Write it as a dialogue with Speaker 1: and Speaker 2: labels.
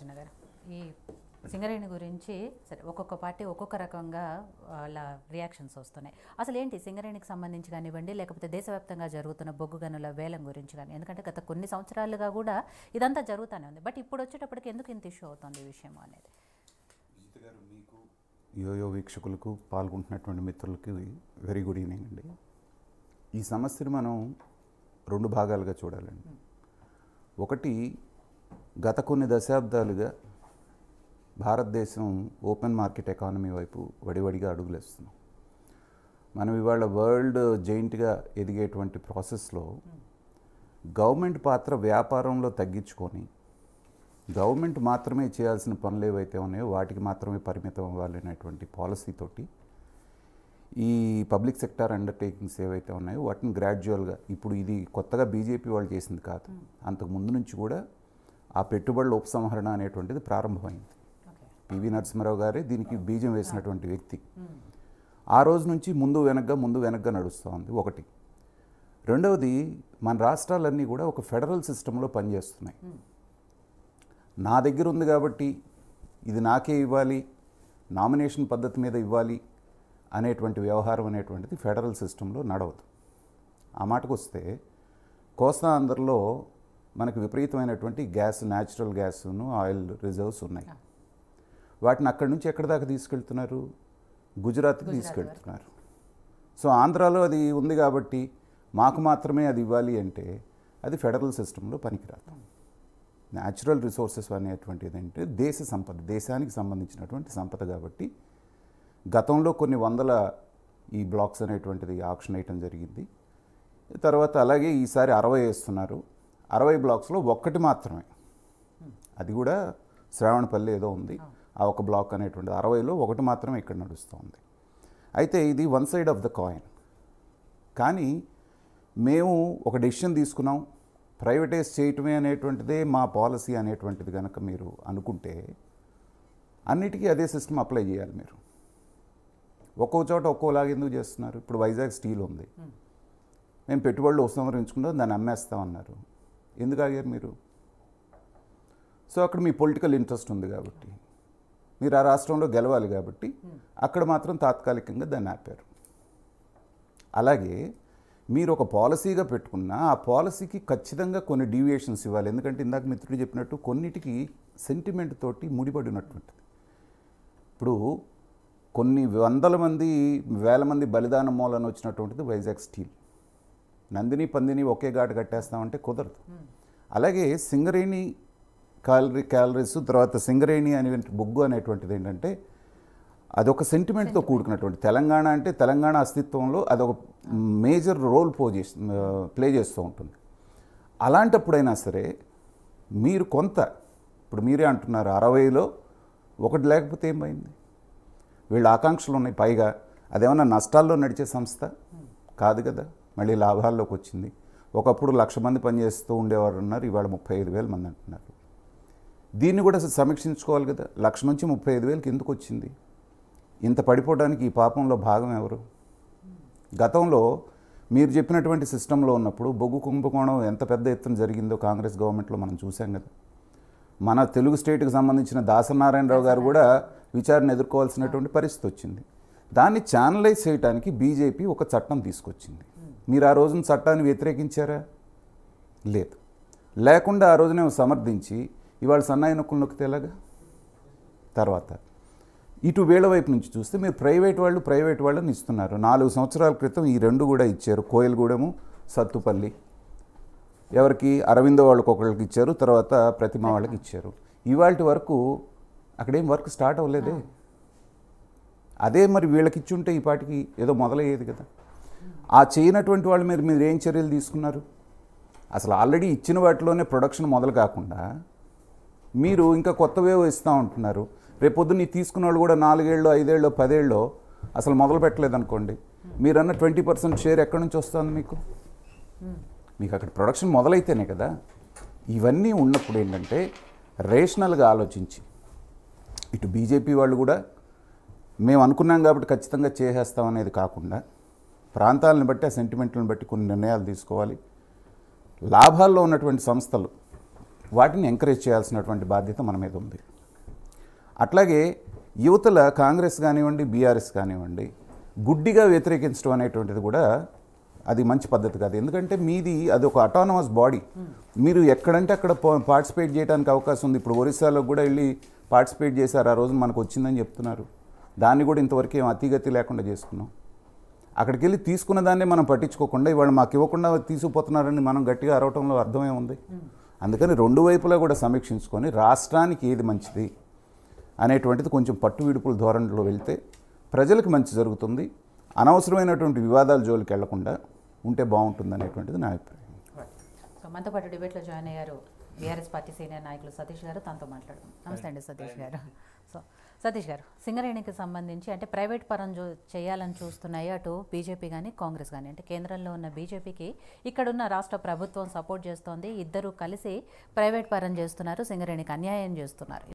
Speaker 1: అర్చన గారు ఈ సింగరేణి గురించి సరే ఒక్కొక్క పార్టీ ఒక్కొక్క రకంగా అలా రియాక్షన్స్ వస్తున్నాయి అసలు ఏంటి సింగరేణికి సంబంధించి కానివ్వండి లేకపోతే దేశవ్యాప్తంగా జరుగుతున్న బొగ్గు గనుల వేలం గురించి కానీ ఎందుకంటే గత కొన్ని సంవత్సరాలుగా కూడా ఇదంతా జరుగుతూనే ఉంది బట్ ఇప్పుడు వచ్చేటప్పటికి ఎందుకు ఇంత ఇష్యూ అవుతుంది ఈ విషయం అనేది మీకు యోయో వీక్షకులకు పాల్గొంటున్నటువంటి మిత్రులకి వెరీ గుడ్ ఈవినింగ్ అండి ఈ సమస్యను మనం రెండు భాగాలుగా చూడాలండి ఒకటి గత కొన్ని దశాబ్దాలుగా భారతదేశం ఓపెన్ మార్కెట్ ఎకానమీ వైపు వడివడిగా అడుగులేస్తున్నాం మనం ఇవాళ వరల్డ్ జైంట్గా ఎదిగేటువంటి ప్రాసెస్లో గవర్నమెంట్ పాత్ర వ్యాపారంలో తగ్గించుకొని గవర్నమెంట్ మాత్రమే చేయాల్సిన పనులు ఏవైతే ఉన్నాయో వాటికి మాత్రమే పరిమితం అవ్వాలనేటువంటి పాలసీతోటి ఈ పబ్లిక్ సెక్టార్ అండర్టేకింగ్స్ ఏవైతే ఉన్నాయో వాటిని గ్రాడ్యువల్గా ఇప్పుడు ఇది కొత్తగా బీజేపీ వాళ్ళు చేసింది కాదు అంతకు ముందు నుంచి కూడా ఆ పెట్టుబడుల ఉపసంహరణ అనేటువంటిది ప్రారంభమైంది పివి నరసింహరావు గారే దీనికి బీజం వేసినటువంటి వ్యక్తి ఆ రోజు నుంచి ముందు వెనగ్గా ముందు వెనగ్గా నడుస్తూ ఉంది ఒకటి రెండవది మన రాష్ట్రాలన్నీ కూడా ఒక ఫెడరల్ సిస్టంలో పనిచేస్తున్నాయి నా దగ్గర ఉంది కాబట్టి ఇది నాకే ఇవ్వాలి నామినేషన్ పద్ధతి మీద ఇవ్వాలి అనేటువంటి వ్యవహారం అనేటువంటిది ఫెడరల్ సిస్టంలో నడవదు ఆ మాటకు వస్తే కోస్తా మనకు విపరీతమైనటువంటి గ్యాస్ న్యాచురల్ గ్యాస్ను ఆయిల్ రిజర్వ్స్ ఉన్నాయి వాటిని అక్కడి నుంచి ఎక్కడి దాకా తీసుకెళ్తున్నారు గుజరాత్కి తీసుకెళ్తున్నారు సో ఆంధ్రాలో అది ఉంది కాబట్టి మాకు మాత్రమే అది ఇవ్వాలి అంటే అది ఫెడరల్ సిస్టంలో పనికిరాదు న్యాచురల్ రిసోర్సెస్ అనేటువంటిది అంటే దేశ సంపద దేశానికి సంబంధించినటువంటి సంపద కాబట్టి గతంలో కొన్ని వందల ఈ బ్లాక్స్ అనేటువంటిది ఆప్షన్ వేయటం జరిగింది తర్వాత అలాగే ఈసారి అరవై వేస్తున్నారు అరవై బ్లాక్స్లో ఒక్కటి మాత్రమే అది కూడా శ్రావణపల్లి ఏదో ఉంది ఆ ఒక బ్లాక్ అనేటువంటిది అరవైలో ఒకటి మాత్రమే ఇక్కడ నడుస్తుంది అయితే ఇది one side of the coin కానీ మేము ఒక డెసిషన్ తీసుకున్నాం ప్రైవేటైజ్ చేయటమే అనేటువంటిదే మా పాలసీ అనేటువంటిది కనుక మీరు అనుకుంటే అన్నిటికీ అదే సిస్టమ్ అప్లై చేయాలి మీరు ఒక్కో చోట ఒక్కోలాగా ఎందుకు చేస్తున్నారు ఇప్పుడు వైజాగ్ స్టీల్ ఉంది మేము పెట్టుబడులు ఉపసంహరించుకుంటాం దాన్ని అమ్మేస్తామన్నారు ఎందుకు ఆగారు మీరు సో అక్కడ మీ పొలిటికల్ ఇంట్రెస్ట్ ఉంది కాబట్టి మీరు ఆ రాష్ట్రంలో గెలవాలి కాబట్టి అక్కడ మాత్రం తాత్కాలికంగా దాన్ని ఆపారు అలాగే మీరు ఒక పాలసీగా పెట్టుకున్న ఆ పాలసీకి ఖచ్చితంగా కొన్ని డీవియేషన్స్ ఇవ్వాలి ఎందుకంటే ఇందాక మిత్రుడు చెప్పినట్టు కొన్నిటికి సెంటిమెంట్ తోటి ముడిపడి ఉన్నటువంటిది ఇప్పుడు కొన్ని వందల మంది వేల మంది బలిదాన మూలన వచ్చినటువంటిది వైజాగ్ స్టీల్ నందిని పందిని ఒకే ఘాటు కట్టేస్తామంటే కుదరదు అలాగే సింగరేణి క్యాలరీ క్యాలరీస్ తర్వాత సింగరేణి అనే బొగ్గు అనేటువంటిది ఏంటంటే అదొక సెంటిమెంట్తో కూడుకున్నటువంటి తెలంగాణ అంటే తెలంగాణ అస్తిత్వంలో అదొక మేజర్ రోల్ పో ప్లే చేస్తూ ఉంటుంది అలాంటప్పుడైనా సరే మీరు కొంత ఇప్పుడు మీరే అంటున్నారు అరవైలో ఒకటి లేకపోతే ఏమైంది వీళ్ళ ఆకాంక్షలు ఉన్నాయి పైగా అదేమన్నా నష్టాల్లో నడిచే సంస్థ కాదు కదా మళ్ళీ లాభాల్లోకి వచ్చింది ఒకప్పుడు లక్ష మంది పనిచేస్తూ ఉండేవారు ఉన్నారు ఇవాళ ముప్పై ఐదు వేల మంది అంటున్నారు దీన్ని కూడా సమీక్షించుకోవాలి కదా లక్ష నుంచి ముప్పై ఐదు వేలకి ఎందుకు వచ్చింది ఇంత పడిపోవడానికి ఈ పాపంలో భాగం ఎవరు గతంలో మీరు చెప్పినటువంటి సిస్టంలో ఉన్నప్పుడు బొగ్గు కుంభకోణం ఎంత పెద్ద ఎత్తున జరిగిందో కాంగ్రెస్ గవర్నమెంట్లో మనం చూసాం కదా మన తెలుగు స్టేట్కి సంబంధించిన దాసనారాయణరావు గారు కూడా విచారణ ఎదుర్కోవాల్సినటువంటి పరిస్థితి వచ్చింది దాన్ని ఛానలైజ్ చేయడానికి బీజేపీ ఒక చట్టం తీసుకొచ్చింది మీరు ఆ రోజున చట్టాన్ని వ్యతిరేకించారా లేదు లేకుండా ఆ రోజునే సమర్థించి ఇవాళ సన్నాయి నొక్కులు నొక్కితే ఎలాగా తర్వాత ఇటు వేళ వైపు నుంచి చూస్తే మీరు ప్రైవేట్ వాళ్ళు ప్రైవేట్ వాళ్ళని ఇస్తున్నారు నాలుగు సంవత్సరాల క్రితం ఈ రెండు కూడా ఇచ్చారు కోయలగూడెము సత్తుపల్లి ఎవరికి అరవిందో వాళ్ళకి ఒకళ్ళకి ఇచ్చారు తర్వాత ప్రతిమ వాళ్ళకి ఇచ్చారు ఇవాళ వరకు అక్కడేం వర్క్ స్టార్ట్ అవ్వలేదే అదే మరి వీళ్ళకిచ్చుంటే ఈ పాటికి ఏదో మొదలయ్యేది కదా ఆ చేయనటువంటి వాళ్ళు మీరు మీరు ఏం చర్యలు తీసుకున్నారు అసలు ఆల్రెడీ ఇచ్చిన వాటిలోనే ప్రొడక్షన్ మొదలు కాకుండా మీరు ఇంకా కొత్తవేవో ఇస్తూ ఉంటున్నారు రేపొద్దున తీసుకున్న వాళ్ళు కూడా నాలుగేళ్ళు ఐదేళ్ళు పదేళ్ళు అసలు మొదలు పెట్టలేదు అనుకోండి మీరన్న ట్వంటీ పర్సెంట్ షేర్ ఎక్కడి నుంచి వస్తుంది మీకు మీకు అక్కడ ప్రొడక్షన్ మొదలైతేనే కదా ఇవన్నీ ఉన్నప్పుడు ఏంటంటే రేషనల్గా ఆలోచించి ఇటు బీజేపీ వాళ్ళు కూడా మేము అనుకున్నాం కాబట్టి ఖచ్చితంగా చేసేస్తాం అనేది కాకుండా ప్రాంతాలను బట్టి ఆ సెంటిమెంట్లను బట్టి కొన్ని నిర్ణయాలు తీసుకోవాలి లాభాల్లో ఉన్నటువంటి సంస్థలు వాటిని ఎంకరేజ్ చేయాల్సినటువంటి బాధ్యత మన మీద ఉంది అట్లాగే యువతల కాంగ్రెస్ కానివ్వండి బీఆర్ఎస్ కానివ్వండి గుడ్డిగా వ్యతిరేకించడం అనేటువంటిది కూడా అది మంచి పద్ధతి కాదు ఎందుకంటే మీది అది ఒక అటానమస్ బాడీ మీరు ఎక్కడంటే అక్కడ పార్టిసిపేట్ చేయడానికి అవకాశం ఉంది ఇప్పుడు ఒరిస్సాలో కూడా వెళ్ళి పార్టిసిపేట్ చేశారు ఆ రోజు మనకు వచ్చిందని చెప్తున్నారు దాన్ని కూడా ఇంతవరకు ఏం అతిగతి లేకుండా చేసుకున్నాం అక్కడికి వెళ్ళి తీసుకున్న దాన్ని మనం పట్టించుకోకుండా ఇవాళ మాకు ఇవ్వకుండా తీసుకుపోతున్నారని మనం గట్టిగా అరవటంలో అర్థమే ఉంది అందుకని రెండు వైపులా కూడా సమీక్షించుకొని రాష్ట్రానికి ఏది మంచిది అనేటువంటిది కొంచెం పట్టు విడుపుల ధోరణిలో వెళ్తే ప్రజలకు మంచి జరుగుతుంది అనవసరమైనటువంటి వివాదాలు జోలికి వెళ్లకుండా ఉంటే బాగుంటుంది అనేటువంటిది నా అభిప్రాయం సో మనతో పాటు డిబేట్లో జాయిన్ అయ్యారు బీఆర్ఎస్ పార్టీ సీనియర్ నాయకులు సతీష్ గారు తనతో మాట్లాడుతున్నారు నమస్తే అండి సతీష్ గారు సో సతీష్ గారు సింగరేణికి సంబంధించి అంటే ప్రైవేట్ పరం చూ చేయాలని చూస్తున్నాయి అటు బీజేపీ కానీ కాంగ్రెస్ కానీ అంటే కేంద్రంలో ఉన్న బీజేపీకి ఇక్కడున్న రాష్ట్ర ప్రభుత్వం సపోర్ట్ చేస్తోంది ఇద్దరు కలిసి ప్రైవేట్ పరం చేస్తున్నారు సింగరేణికి అన్యాయం చేస్తున్నారు